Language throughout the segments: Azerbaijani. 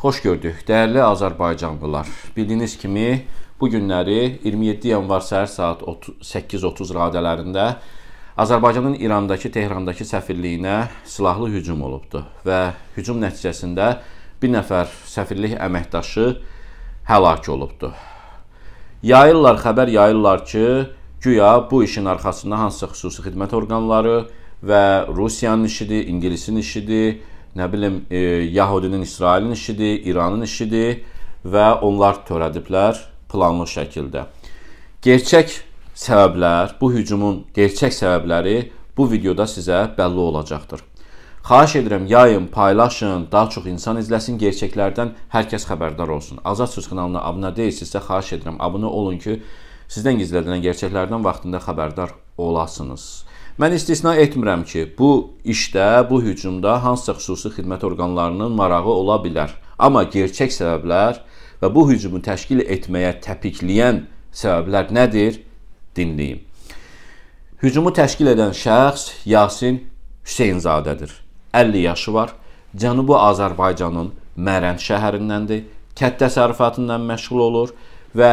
Xoş gördük, dəyərli Azərbaycanlılar. Bildiyiniz kimi, bu günləri 27 yanvar səhər saat 8:30 radələrində Azərbaycanın İrandakı Tehran'dakı səfirliyinə silahlı hücum olubdu və hücum nəticəsində bir nəfər səfirlik əməkdaşı həlak olubdu. Yayırlar, xəbər yayırlar ki, güya bu işin arxasında hansısa xüsusi xidmət orqanları və Rusiyanın işidir, İngilisin işidir, nə bilim, e, Yahudinin İsrailin işidir, İranın işidir və onlar törədiblər planlı şəkildə. Gerçək səbəblər, bu hücumun gerçək səbəbləri bu videoda sizə bəlli olacaqdır. Xahiş edirəm, yayın, paylaşın, daha çox insan izləsin, gerçəklərdən hər kəs xəbərdar olsun. Azad Söz kanalına abunə deyilsinizsə, xahiş edirəm, abunə olun ki, sizdən gizlədilən gerçəklərdən vaxtında xəbərdar olasınız. Mən istisna etmirəm ki, bu işdə, bu hücumda hansısa xüsusi xidmət orqanlarının marağı ola bilər. Amma gerçək səbəblər və bu hücumu təşkil etməyə təpikləyən səbəblər nədir? Dinləyin. Hücumu təşkil edən şəxs Yasin Hüseynzadədir. 50 yaşı var. Cənubi Azərbaycanın Mərənd şəhərindəndir. Kənd təsərrüfatından məşğul olur və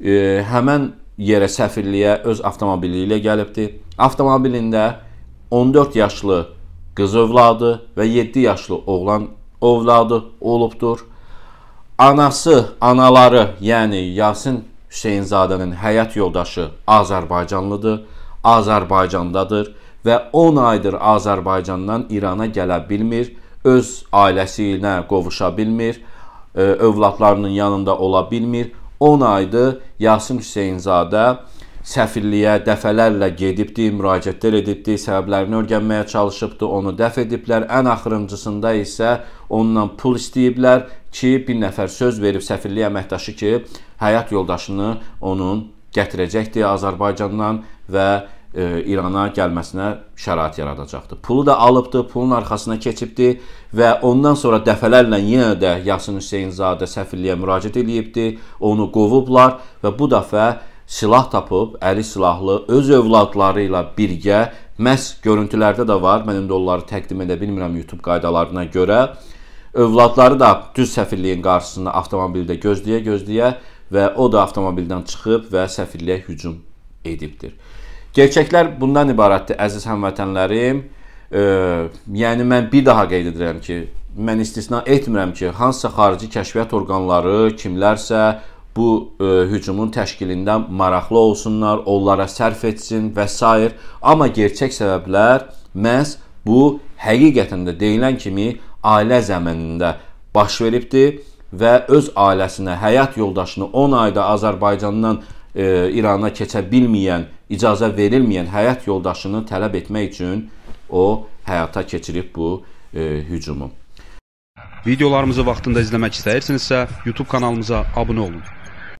e, həmən yerə səfirliyə öz avtomobili ilə gəlibdi. Avtomobilində 14 yaşlı qız övladı və 7 yaşlı oğlan övladı olubdur. Anası, anaları, yəni Yasin Hüseynzadənin həyat yoldaşı Azərbaycanlıdır, Azərbaycandadır və 10 aydır Azərbaycandan İrana gələ bilmir, öz ailəsi ilə qovuşa bilmir, e, övladlarının yanında ola bilmir. 10 aydır Yasim Hüseynzadə səfirliyə dəfələrlə gedibdi, müraciətlər edibdi, səbəblərini öyrənməyə çalışıbdı, onu dəf ediblər. Ən axırıncısında isə ondan pul istəyiblər ki, bir nəfər söz verib səfirliyə əməkdaşı ki, həyat yoldaşını onun gətirəcəkdi Azərbaycandan və e, İrana gəlməsinə şərait yaradacaqdı. Pulu da alıbdı, pulun arxasına keçibdi və ondan sonra dəfələrlə yenə də Yasin Hüseynzadə səfirliyə müraciət eliyibdi, onu qovublar və bu dəfə silah tapıb, əli silahlı öz övladları ilə birgə məhz görüntülərdə də var. Mən indi onları təqdim edə bilmirəm YouTube qaydalarına görə. Övladları da düz səfirliyin qarşısında avtomobildə gözləyə-gözləyə və o da avtomobildən çıxıb və səfirliyə hücum edibdir. Gerçəklər bundan ibarətdir, əziz həmvətənlərim. E, yəni mən bir daha qeyd edirəm ki, mən istisna etmirəm ki, hansısa xarici kəşfiyyat orqanları kimlərsə bu e, hücumun təşkilində maraqlı olsunlar, onlara sərf etsin və s. Amma gerçək səbəblər məhz bu həqiqətən də deyilən kimi ailə zəminində baş veribdi və öz ailəsinə, həyat yoldaşını 10 ayda Azərbaycandan e, İrana keçə bilməyən, icazə verilməyən həyat yoldaşını tələb etmək üçün o həyata keçirib bu e, hücumu. Videolarımızı vaxtında izləmək istəyirsinizsə, YouTube kanalımıza abunə olun.